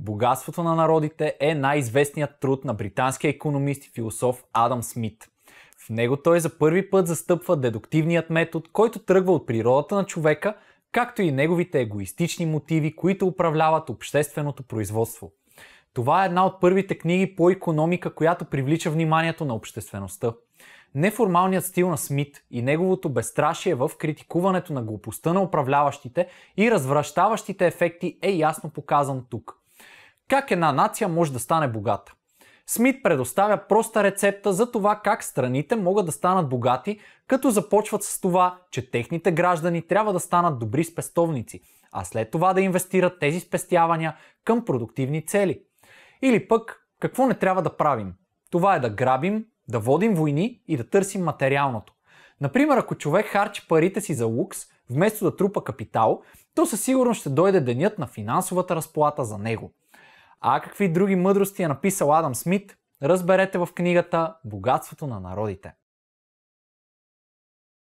Богатството на народите е най-известният труд на британския економист и философ Адам Смит. В него той за първи път застъпва дедуктивният метод, който тръгва от природата на човека, както и неговите егоистични мотиви, които управляват общественото производство. Това е една от първите книги по економика, която привлича вниманието на обществеността. Неформалният стил на Смит и неговото безстрашие в критикуването на глупостта на управляващите и развръщаващите ефекти е ясно показан тук. Как една нация може да стане богата? Смит предоставя проста рецепта за това как страните могат да станат богати, като започват с това, че техните граждани трябва да станат добри спестовници, а след това да инвестират тези спестявания към продуктивни цели. Или пък, какво не трябва да правим? Това е да грабим, да водим войни и да търсим материалното. Например, ако човек харчи парите си за лукс, вместо да трупа капитал, то със сигурност ще дойде денят на финансовата разплата за него. А какви други мъдрости е написал Адам Смит, разберете в книгата Богатството на народите.